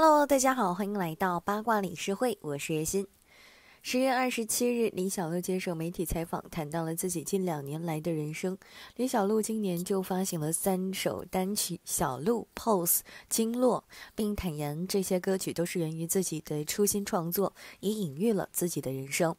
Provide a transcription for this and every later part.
Hello，大家好，欢迎来到八卦理事会，我是叶欣。十月二十七日，李小璐接受媒体采访，谈到了自己近两年来的人生。李小璐今年就发行了三首单曲《小鹿》、《Pose》、《经络》，并坦言这些歌曲都是源于自己的初心创作，也隐喻了自己的人生。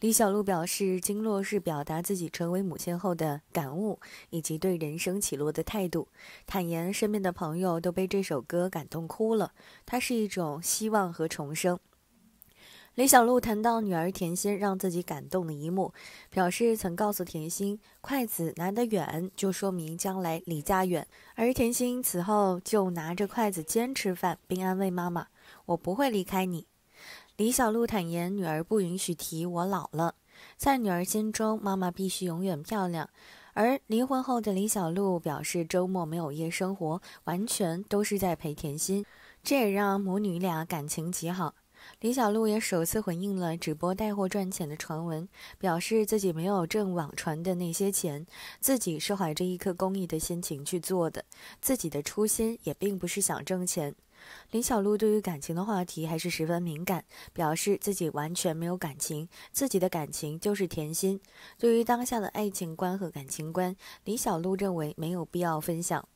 李小璐表示，《经络》是表达自己成为母亲后的感悟，以及对人生起落的态度。坦言身边的朋友都被这首歌感动哭了。它是一种希望和重生。李小璐谈到女儿甜心让自己感动的一幕，表示曾告诉甜心：“筷子拿得远，就说明将来离家远。”而甜心此后就拿着筷子坚持吃饭，并安慰妈妈：“我不会离开你。”李小璐坦言，女儿不允许提“我老了”。在女儿心中，妈妈必须永远漂亮。而离婚后的李小璐表示，周末没有夜生活，完全都是在陪甜心。这也让母女俩感情极好。李小璐也首次回应了直播带货赚钱的传闻，表示自己没有挣网传的那些钱，自己是怀着一颗公益的心情去做的，自己的初心也并不是想挣钱。李小璐对于感情的话题还是十分敏感，表示自己完全没有感情，自己的感情就是甜心。对于当下的爱情观和感情观，李小璐认为没有必要分享。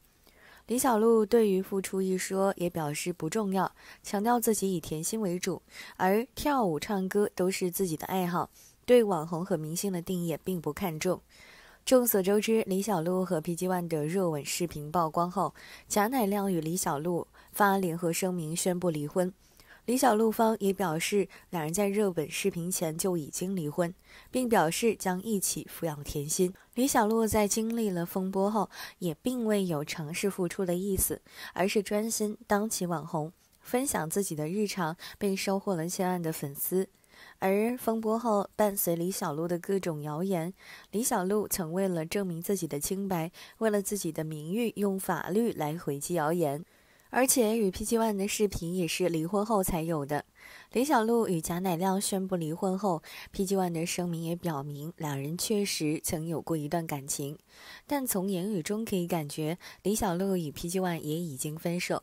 李小璐对于付出一说也表示不重要，强调自己以甜心为主，而跳舞、唱歌都是自己的爱好，对网红和明星的定义并不看重。众所周知，李小璐和 PG One 的热吻视频曝光后，贾乃亮与李小璐发联合声明宣布离婚。李小璐方也表示，两人在热吻视频前就已经离婚，并表示将一起抚养甜心。李小璐在经历了风波后，也并未有尝试复出的意思，而是专心当起网红，分享自己的日常，并收获了千万的粉丝。而风波后，伴随李小璐的各种谣言，李小璐曾为了证明自己的清白，为了自己的名誉，用法律来回击谣言。而且与 PG One 的视频也是离婚后才有的。李小璐与贾乃亮宣布离婚后，PG One 的声明也表明两人确实曾有过一段感情，但从言语中可以感觉李小璐与 PG One 也已经分手。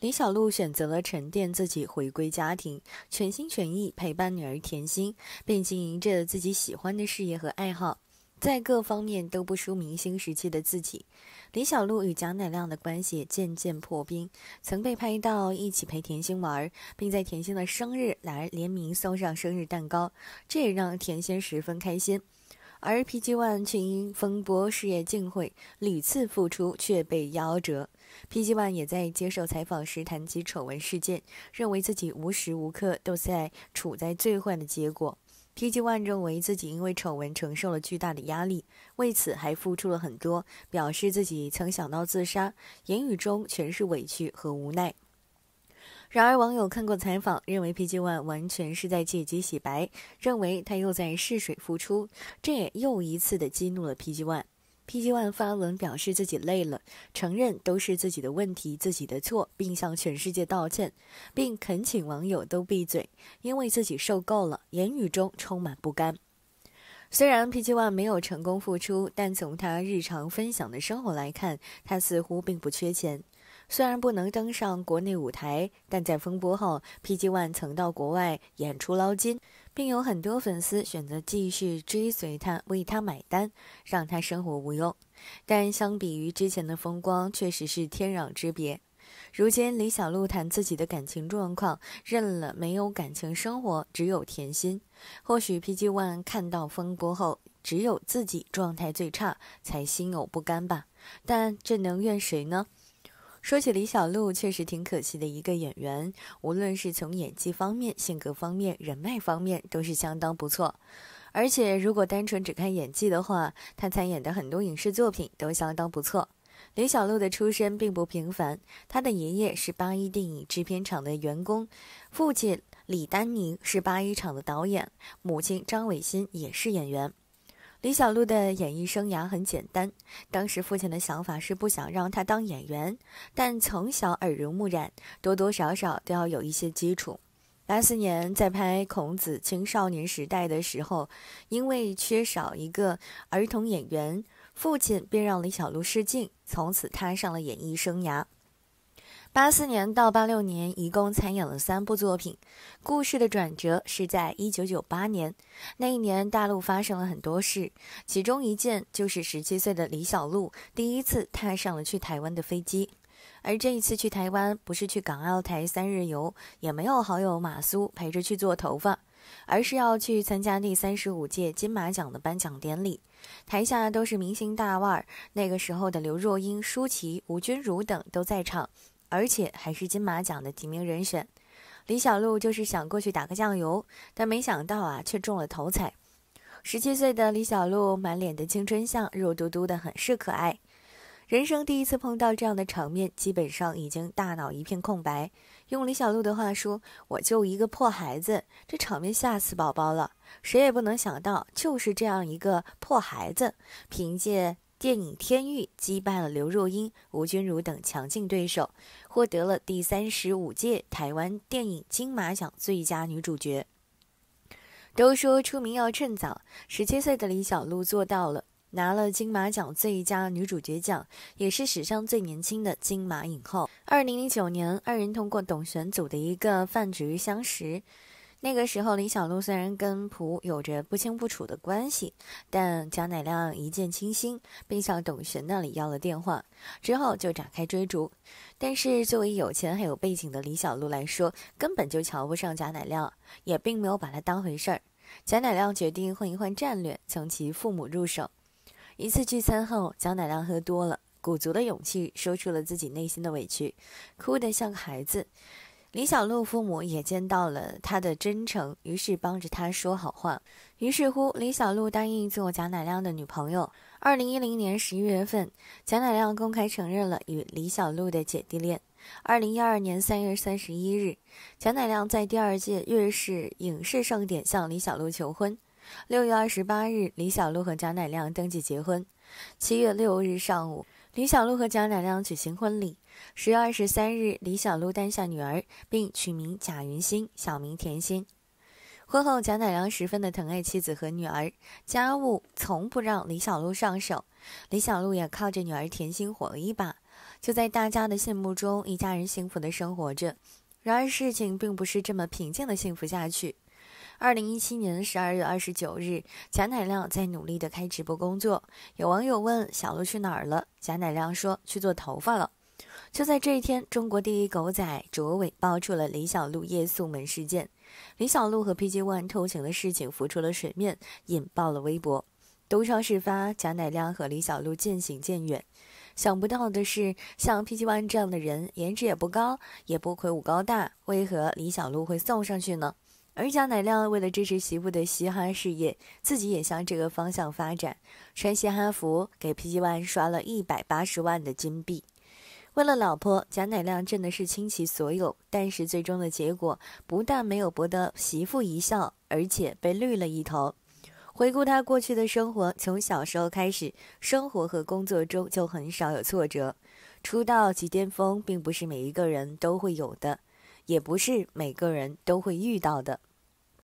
李小璐选择了沉淀自己，回归家庭，全心全意陪伴女儿甜心，并经营着自己喜欢的事业和爱好，在各方面都不输明星时期的自己。李小璐与贾乃亮的关系渐渐破冰，曾被拍到一起陪甜心玩，并在甜心的生日来联名送上生日蛋糕，这也让甜心十分开心。而 PG One 却因风波事业尽毁，屡次复出却被夭折。PG One 也在接受采访时谈及丑闻事件，认为自己无时无刻都在处在最坏的结果。PG One 认为自己因为丑闻承受了巨大的压力，为此还付出了很多，表示自己曾想到自杀，言语中全是委屈和无奈。然而，网友看过采访，认为 PG One 完全是在借机洗白，认为他又在试水复出，这也又一次的激怒了 PG One。PG One 发文表示自己累了，承认都是自己的问题、自己的错，并向全世界道歉，并恳请网友都闭嘴，因为自己受够了。言语中充满不甘。虽然 PG One 没有成功复出，但从他日常分享的生活来看，他似乎并不缺钱。虽然不能登上国内舞台，但在风波后，PG One 曾到国外演出捞金，并有很多粉丝选择继续追随他，为他买单，让他生活无忧。但相比于之前的风光，确实是天壤之别。如今李小璐谈自己的感情状况，认了没有感情生活，只有甜心。或许 PG One 看到风波后，只有自己状态最差，才心有不甘吧。但这能怨谁呢？说起李小璐，确实挺可惜的一个演员。无论是从演技方面、性格方面、人脉方面，都是相当不错。而且，如果单纯只看演技的话，她参演的很多影视作品都相当不错。李小璐的出身并不平凡，她的爷爷是八一电影制片厂的员工，父亲李丹宁是八一厂的导演，母亲张伟欣也是演员。李小璐的演艺生涯很简单。当时父亲的想法是不想让她当演员，但从小耳濡目染，多多少少都要有一些基础。八四年在拍《孔子》青少年时代的时候，因为缺少一个儿童演员，父亲便让李小璐试镜，从此踏上了演艺生涯。八四年到八六年，一共参演了三部作品。故事的转折是在一九九八年，那一年大陆发生了很多事，其中一件就是十七岁的李小璐第一次踏上了去台湾的飞机。而这一次去台湾，不是去港澳台三日游，也没有好友马苏陪着去做头发，而是要去参加第三十五届金马奖的颁奖典礼。台下都是明星大腕儿，那个时候的刘若英、舒淇、吴君如等都在场。而且还是金马奖的提名人选，李小璐就是想过去打个酱油，但没想到啊，却中了头彩。十七岁的李小璐满脸的青春相，肉嘟嘟的，很是可爱。人生第一次碰到这样的场面，基本上已经大脑一片空白。用李小璐的话说：“我就一个破孩子，这场面吓死宝宝了。”谁也不能想到，就是这样一个破孩子，凭借。电影《天域》击败了刘若英、吴君如等强劲对手，获得了第三十五届台湾电影金马奖最佳女主角。都说出名要趁早，十七岁的李小璐做到了，拿了金马奖最佳女主角奖，也是史上最年轻的金马影后。二零零九年，二人通过董璇组的一个饭局相识。那个时候，李小璐虽然跟朴有着不清不楚的关系，但贾乃亮一见倾心，并向董璇那里要了电话，之后就展开追逐。但是，作为有钱还有背景的李小璐来说，根本就瞧不上贾乃亮，也并没有把他当回事儿。贾乃亮决定换一换战略，从其父母入手。一次聚餐后，贾乃亮喝多了，鼓足了勇气说出了自己内心的委屈，哭得像个孩子。李小璐父母也见到了她的真诚，于是帮着她说好话。于是乎，李小璐答应做贾乃亮的女朋友。二零一零年十一月份，贾乃亮公开承认了与李小璐的姐弟恋。二零一二年三月三十一日，贾乃亮在第二届乐视影视盛典向李小璐求婚。六月二十八日，李小璐和贾乃亮登记结婚。七月六日上午，李小璐和贾乃亮举行婚礼。十月二十三日，李小璐诞下女儿，并取名贾云馨，小名甜心。婚后，贾乃亮十分的疼爱妻子和女儿，家务从不让李小璐上手。李小璐也靠着女儿甜心火了一把，就在大家的羡慕中，一家人幸福的生活着。然而，事情并不是这么平静的幸福下去。二零一七年十二月二十九日，贾乃亮在努力的开直播工作。有网友问小璐去哪儿了，贾乃亮说去做头发了。就在这一天，中国第一狗仔卓伟爆出了李小璐夜宿门事件，李小璐和 PG One 偷情的事情浮出了水面，引爆了微博。东窗事发，贾乃亮和李小璐渐行渐远。想不到的是，像 PG One 这样的人，颜值也不高，也不魁梧高大，为何李小璐会送上去呢？而贾乃亮为了支持媳妇的嘻哈事业，自己也向这个方向发展，穿嘻哈服，给 PG One 刷了一百八十万的金币。为了老婆，贾乃亮真的是倾其所有，但是最终的结果不但没有博得媳妇一笑，而且被绿了一头。回顾他过去的生活，从小时候开始，生活和工作中就很少有挫折。出道即巅峰，并不是每一个人都会有的，也不是每个人都会遇到的。